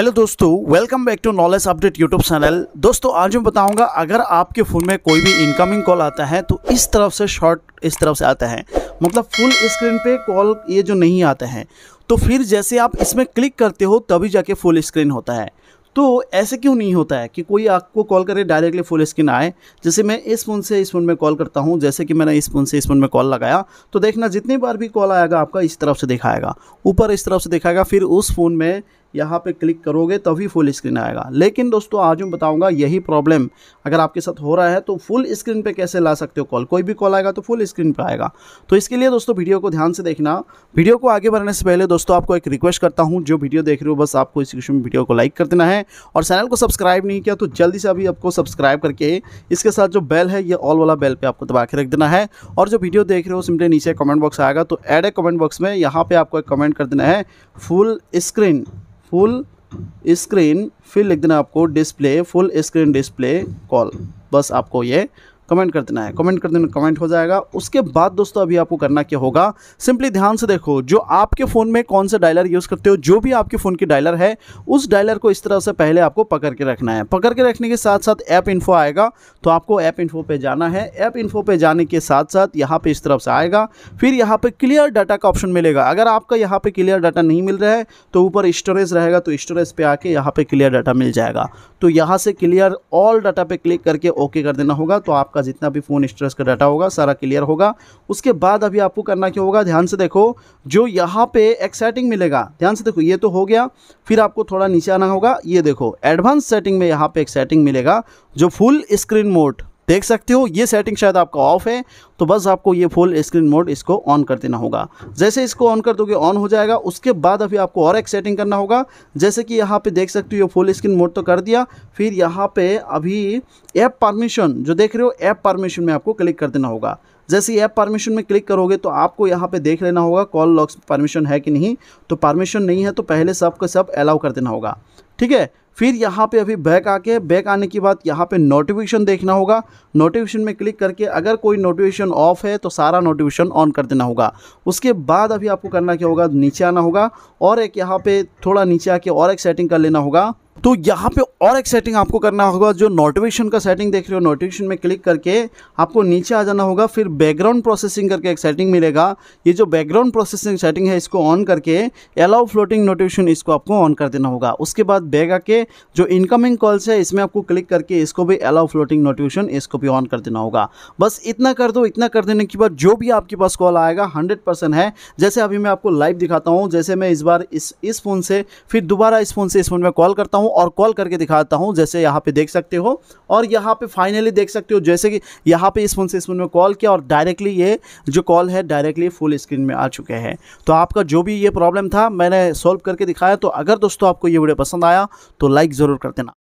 hello दोस्तों welcome back to knowledge update YouTube channel दोस्तों आज मैं बताऊंगा अगर आपके फ़ोन में कोई भी इनकमिंग कॉल आता है तो इस तरफ से शॉर्ट इस तरफ से आता है मतलब फुल स्क्रीन पे कॉल ये जो नहीं आता है तो फिर जैसे आप इसमें क्लिक करते हो तभी जाके फुल स्क्रीन होता है तो ऐसे क्यों नहीं होता है कि कोई आपको कॉल करे डायरेक्टली फुल स्क्रीन आए जैसे मैं इस फोन से इस फोन में कॉल करता हूँ जैसे कि मैंने इस फोन से इस फोन में कॉल लगाया तो देखना जितनी बार भी कॉल आएगा आपका इस तरफ से दिखाएगा ऊपर इस तरफ से दिखाएगा फिर उस फोन में यहाँ पे क्लिक करोगे तभी फुल स्क्रीन आएगा लेकिन दोस्तों आज मैं बताऊँगा यही प्रॉब्लम अगर आपके साथ हो रहा है तो फुल स्क्रीन पे कैसे ला सकते हो कॉल कोई भी कॉल आएगा तो फुल स्क्रीन पे आएगा तो इसके लिए दोस्तों वीडियो को ध्यान से देखना वीडियो को आगे बढ़ने से पहले दोस्तों आपको एक रिक्वेस्ट करता हूँ जो वीडियो देख रहे हो बस आपको इस क्वेश्चन में वीडियो को लाइक कर देना है और चैनल को सब्सक्राइब नहीं किया तो जल्दी से अभी आपको सब्सक्राइब करके इसके साथ जो बेल है ये ऑल वाला बेल पर आपको दबा के रख देना है और जो वीडियो देख रहे हो सिम्पली नीचे कमेंट बॉक्स आएगा तो एड ए कमेंट बॉक्स में यहाँ पर आपको एक कमेंट कर देना है फुल स्क्रीन फुल स्क्रीन फिर लिख देना आपको display full screen display call बस आपको ये कमेंट कर देना है कमेंट कर देना कमेंट हो जाएगा उसके बाद दोस्तों अभी आपको करना क्या होगा सिंपली ध्यान से देखो जो आपके फ़ोन में कौन सा डायलर यूज़ करते हो जो भी आपके फ़ोन की डायलर है उस डायलर को इस तरह से पहले आपको पकड़ के रखना है पकड़ के रखने के साथ साथ ऐप इन्फो आएगा तो आपको ऐप इन्फो पे जाना है ऐप इन्फो पे जाने के साथ साथ यहाँ पे इस तरफ से आएगा फिर यहाँ पे क्लियर डाटा का ऑप्शन मिलेगा अगर आपका यहाँ पे क्लियर डाटा नहीं मिल रहा है तो ऊपर स्टोरेज रहेगा तो स्टोरेज पे आके यहाँ पे क्लियर डाटा मिल जाएगा तो यहाँ से क्लियर ऑल डाटा पे क्लिक करके ओके कर देना होगा तो आपका आपका जितना भी फ़ोन स्ट्रेस का डाटा होगा सारा क्लियर होगा उसके बाद अभी आपको करना क्या होगा ध्यान से देखो जो यहाँ पे एक्साइटिंग मिलेगा ध्यान से देखो ये तो हो गया फिर आपको थोड़ा नीचे आना होगा ये देखो एडवांस सेटिंग में यहाँ पे एक्साइटिंग मिलेगा जो फुल स्क्रीन मोड देख सकते हो ये सेटिंग शायद आपका ऑफ है तो बस आपको ये फुल स्क्रीन मोड इसको ऑन कर देना होगा जैसे इसको ऑन कर दोगे ऑन हो जाएगा उसके बाद अभी आपको और एक सेटिंग करना होगा जैसे कि यहाँ पे देख सकते हो ये फुल स्क्रीन मोड तो कर दिया फिर यहाँ पे अभी ऐप परमिशन जो देख रहे हो ऐप परमिशन में आपको क्लिक कर देना होगा जैसे ऐप परमिशन में क्लिक करोगे तो आपको यहाँ पे देख लेना होगा कॉल लॉक्स परमिशन है कि नहीं तो परमिशन नहीं है तो पहले सब का सब अलाउ कर देना होगा ठीक है फिर यहाँ पे अभी बैक आके बैक आने के बाद यहाँ पे नोटिफिकेशन देखना होगा नोटिफिकेशन में क्लिक करके अगर कोई नोटिफिकेशन ऑफ है तो सारा नोटिफिकेशन ऑन कर देना होगा उसके बाद अभी आपको करना क्या होगा नीचे आना होगा और एक यहाँ पे थोड़ा नीचे आके और एक सेटिंग कर लेना होगा तो यहाँ पे और एक सेटिंग आपको करना होगा जो नोटिफिकेशन का सेटिंग देख रहे हो नोटिफिकेशन में क्लिक करके आपको नीचे आ जाना होगा फिर बैकग्राउंड प्रोसेसिंग करके एक सेटिंग मिलेगा ये जो बैकग्राउंड प्रोसेसिंग सेटिंग है इसको ऑन करके अलाउ फ्लोटिंग नोटिफिकेशन इसको आपको ऑन कर देना होगा उसके बाद बैग आके जो इनकमिंग कॉल्स है इसमें आपको क्लिक करके इसको भी अलाउ फ्लोटिंग नोटिफिकेशन इसको भी ऑन कर देना होगा बस इतना कर दो इतना कर देने के बाद जो भी आपके पास कॉल आएगा हंड्रेड है जैसे अभी मैं आपको लाइव दिखाता हूँ जैसे मैं इस बार इस इस फ़ोन से फिर दोबारा इस फ़ोन से इस फ़ोन में कॉल करता हूँ हूँ और कॉल करके दिखाता हूँ जैसे यहाँ पे देख सकते हो और यहाँ पे फाइनली देख सकते हो जैसे कि यहाँ पे इस फोन से इस फोन में कॉल किया और डायरेक्टली ये जो कॉल है डायरेक्टली फुल स्क्रीन में आ चुके हैं तो आपका जो भी ये प्रॉब्लम था मैंने सॉल्व करके दिखाया तो अगर दोस्तों आपको ये वीडियो पसंद आया तो लाइक ज़रूर कर देना